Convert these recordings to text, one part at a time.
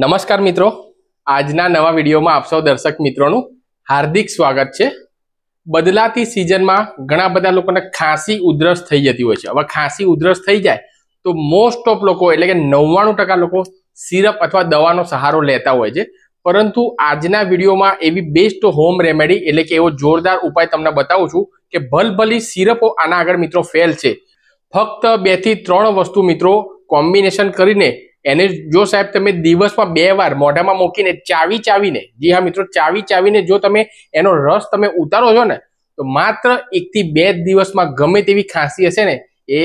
નમસ્કાર મિત્રો આજના નવા વિડીયોમાં આપ સૌ દર્શક મિત્રોનું હાર્દિક સ્વાગત છે બદલાતી સિઝનમાં ઘણા બધા લોકોને ખાંસી ઉધરસ થઈ જતી હોય છે હવે ખાંસી ઉધરસ થઈ જાય તો મોસ્ટ ઓફ લોકો એટલે કે નવ્વાણું ટકા લોકો સિરપ અથવા દવાનો સહારો લેતા હોય છે પરંતુ આજના વિડીયોમાં એવી બેસ્ટ હોમ રેમેડી એટલે કે એવો જોરદાર ઉપાય તમને બતાવું છું કે ભલભલી સિરપો આના આગળ મિત્રો ફેલ છે ફક્ત બે થી ત્રણ વસ્તુ મિત્રો કોમ્બિનેશન કરીને એને જો સાહેબ તમે દિવસમાં બે વાર મોઢામાં મૂકીને ચાવી ચાવીને જી હા મિત્રો ચાવી ચાવીને જો તમે એનો રસ તમે ઉતારો છો ને તો માત્ર એકથી બે દિવસમાં ગમે તેવી ખાંસી હશે ને એ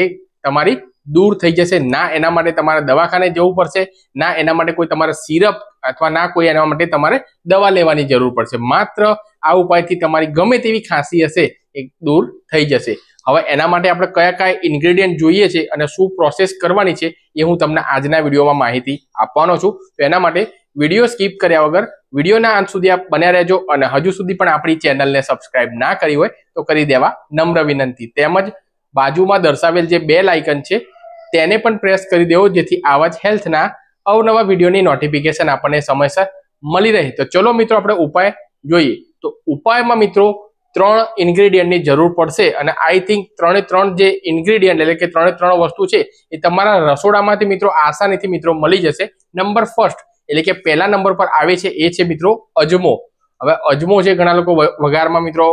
તમારી દૂર થઈ જશે ના એના માટે તમારે દવાખાને જવું પડશે ના એના માટે કોઈ તમારે સિરપ અથવા ના કોઈ એના માટે તમારે દવા લેવાની જરૂર પડશે માત્ર આ ઉપાયથી તમારી ગમે તેવી ખાંસી હશે એ દૂર થઈ જશે હવે એના માટે આપણે કયા કયા ઇન્ગ્રેડિયન્ટ જોઈએ છે અને શું પ્રોસેસ કરવાની છે એ હું તમને આજના વિડીયોમાં માહિતી આપવાનો છું તો એના માટે વિડીયો સ્કીપ કર્યા વગર વિડીયોના અંત સુધી આપ બન્યા રહેજો અને હજુ સુધી પણ આપણી ચેનલને સબસ્ક્રાઈબ ના કરી હોય તો કરી દેવા નમ્ર વિનંતી તેમજ બાજુમાં દર્શાવેલ જે બેલ આઇકન છે તેને પણ પ્રેસ કરી દેવો જેથી આવા જ હેલ્થના અવનવા વિડીયોની નોટિફિકેશન આપણને સમયસર મળી રહે તો ચલો મિત્રો આપણે ઉપાય જોઈએ તો ઉપાયમાં મિત્રો ત્રણ ઇન્ગ્રેડિયન્ટની જરૂર પડશે અને આઈ થિંક ત્રણે ત્રણ જે ઇન્ગ્રેડિયન્ટ એટલે કે ત્રણે ત્રણ વસ્તુ છે એ તમારા રસોડામાંથી મિત્રો આસાનીથી મિત્રો મળી જશે નંબર ફર્સ્ટ એટલે કે પહેલા નંબર પર આવે છે એ છે મિત્રો અજમો હવે અજમો છે ઘણા લોકો વઘારમાં મિત્રો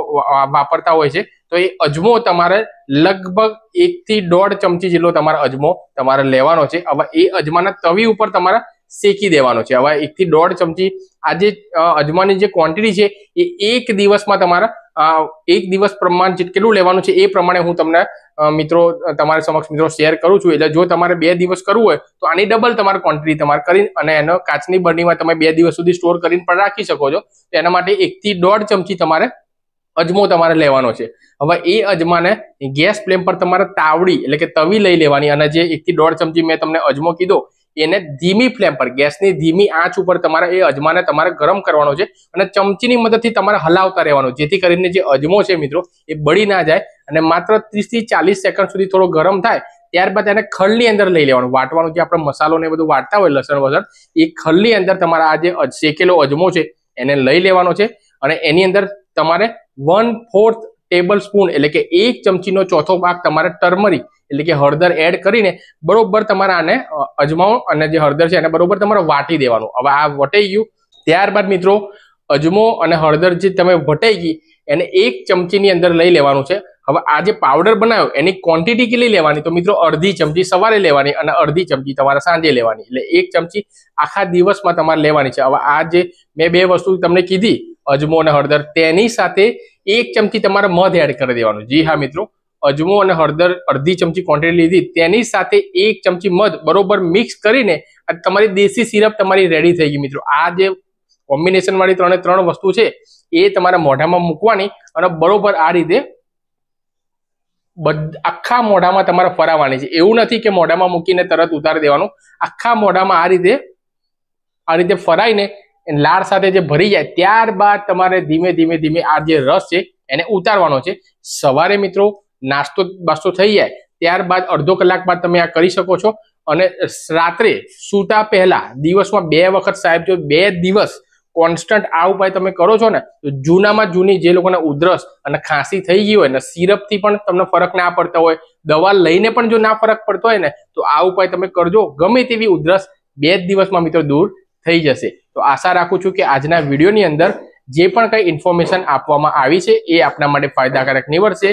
વાપરતા હોય છે તો એ અજમો તમારે લગભગ એકથી દોઢ ચમચી જેટલો તમારે અજમો તમારે લેવાનો છે હવે એ અજમાના તવી ઉપર તમારા શેકી દેવાનો છે હવે એકથી દોઢ ચમચી આ જે અજમાની જે ક્વોન્ટિટી છે એ એક દિવસમાં તમારા એક દિવસ પ્રમાણ કેટલું લેવાનું છે એ પ્રમાણે હું તમને મિત્રો તમારા સમક્ષ મિત્રો શેર કરું છું એટલે જો તમારે બે દિવસ કરવું હોય તો આની ડબલ તમારે ક્વોન્ટિટી તમારે કરીને અને એનો કાચની બરણીમાં તમે બે દિવસ સુધી સ્ટોર કરીને પણ રાખી શકો છો તો એના માટે એકથી દોઢ ચમચી તમારે અજમો તમારે લેવાનો છે હવે એ અજમાને ગેસ ફ્લેમ પર તમારે તાવડી એટલે કે તવી લઈ લેવાની અને જે એકથી દોઢ ચમચી મેં તમને અજમો કીધો એને ધીમી ફ્લેમ પર ગેસની ધીમી આંચ ઉપર તમારે એ અજમાને તમારે ગરમ કરવાનો છે અને ચમચીની મદદથી તમારે હલાવતા રહેવાનો જેથી કરીને જે અજમો છે મિત્રો એ બળી ના જાય અને માત્ર ત્રીસથી ચાલીસ સેકન્ડ સુધી થોડો ગરમ થાય ત્યારબાદ એને ખલની અંદર લઈ લેવાનું વાટવાનું જે આપણે મસાલો ને બધું વાટતા હોય લસણ વસણ એ ખલની અંદર તમારા આ જે શેકેલો અજમો છે એને લઈ લેવાનો છે અને એની અંદર તમારે વન ફોર્થ ટેબલ સ્પૂન એટલે કે એક ચમચીનો ચોથો ભાગ તમારે ટર્મરિક એટલે કે હળદર એડ કરીને બરોબર તમારે આને અજમાવો અને જે હળદર છે એને બરોબર તમારે વાટી દેવાનું હવે આ વટાઈ ગયું ત્યારબાદ મિત્રો અજમો અને હળદર જે તમે વટાઈ ગઈ એને એક ચમચીની અંદર લઈ લેવાનું છે હવે આ જે પાવડર બનાવ્યો એની ક્વોન્ટિટી કેટલી લેવાની તો મિત્રો અડધી ચમચી સવારે લેવાની અને અડધી ચમચી તમારે સાંજે લેવાની એટલે એક ચમચી આખા દિવસમાં તમારે લેવાની છે હવે આ જે મેં બે વસ્તુ તમને કીધી અજમો અને હળદર તેની સાથે એક ચમચી તમારે મધ એડ કરી દેવાનું જી હા મિત્રો અજમો અને હળદર અડધી ચમચી ક્વોન્ટિટી લીધી તેની સાથે એક ચમચી મધ બરોબર મિક્સ કરીને તમારી દેશી સિરપ તમારી રેડી થઈ ગઈ મિત્રો આ જે કોમ્બિનેશન વાળી ત્રણે ત્રણ વસ્તુ છે એ તમારા મોઢામાં મૂકવાની અને બરોબર આ રીતે આખા મોઢામાં તમારે ફરાવાની છે એવું નથી કે મોઢામાં મૂકીને તરત ઉતારી દેવાનું આખા મોઢામાં આ રીતે આ રીતે ફરાઈને લાળ સાથે જે ભરી જાય ત્યારબાદ તમારે ધીમે ધીમે ધીમે આ જે રસ છે એને ઉતારવાનો છે સવારે મિત્રો નાસ્તો બાસ્તો થઈ જાય ત્યારબાદ અડધો કલાક બાદ તમે આ કરી શકો છો અને રાત્રે સૂતા પહેલા દિવસમાં બે વખત સાહેબ જો બે દિવસ કોન્સ્ટન્ટ આ ઉપાય તમે કરો છો ને તો જૂનામાં જૂની જે લોકોને ઉધરસ અને ખાંસી થઈ ગઈ હોય ને સિરપથી પણ તમને ફરક ના પડતો હોય દવા લઈને પણ જો ના ફરક પડતો હોય ને તો આ ઉપાય તમે કરજો ગમે તેવી ઉધરસ બે જ દિવસમાં મિત્રો દૂર થઈ જશે તો આશા રાખું છું કે આજના વિડીયોની અંદર જે પણ કંઈ ઇન્ફોર્મેશન આપવામાં આવી છે એ આપના માટે ફાયદાકારક નિવડશે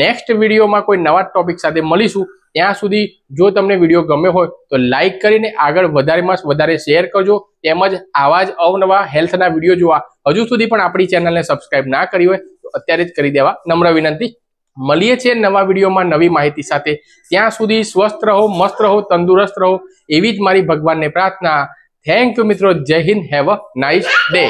નેક્સ્ટ વિડીયોમાં કોઈ નવા ટોપિક સાથે મળીશું ત્યાં સુધી જો તમને વિડીયો ગમે હોય તો લાઈક કરીને આગળ વધારેમાં વધારે શેર કરજો તેમજ આવા જ અવનવા હેલ્થના વિડીયો જોવા હજુ સુધી પણ આપણી ચેનલને સબસ્ક્રાઈબ ના કરી હોય તો અત્યારે જ કરી દેવા નમ્ર વિનંતી મળીએ છીએ નવા વિડીયોમાં નવી માહિતી સાથે ત્યાં સુધી સ્વસ્થ રહો મસ્ત રહો તંદુરસ્ત રહો એવી જ મારી ભગવાનને પ્રાર્થના થેન્ક યુ મિત્રો Jai Hind have a nice day